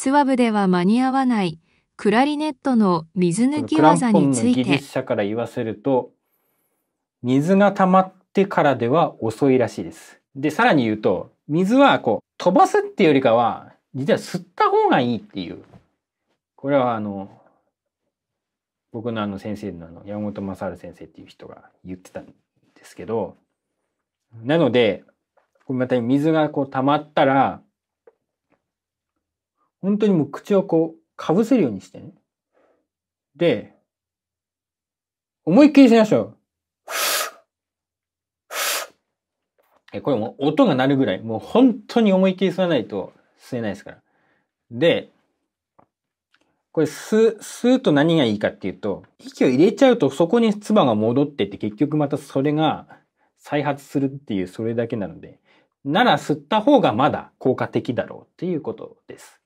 スワブでは間に合わないクラリネットの水抜き技について。ギリシャから言わせると、水が溜まってからでは遅いらしいです。で、さらに言うと、水はこう、飛ばすっていうよりかは、実は吸った方がいいっていう。これはあの、僕のあの先生のあの、山本正治先生っていう人が言ってたんですけど、なので、また水がこう溜まったら、本当にもう口をこう、かぶせるようにしてね。で、思いっきりしましょう。え、これも音が鳴るぐらい、もう本当に思いっきり吸わないと吸えないですから。で、これ吸、吸うと何がいいかっていうと、息を入れちゃうとそこに唾が戻ってって結局またそれが再発するっていうそれだけなので、なら吸った方がまだ効果的だろうっていうことです。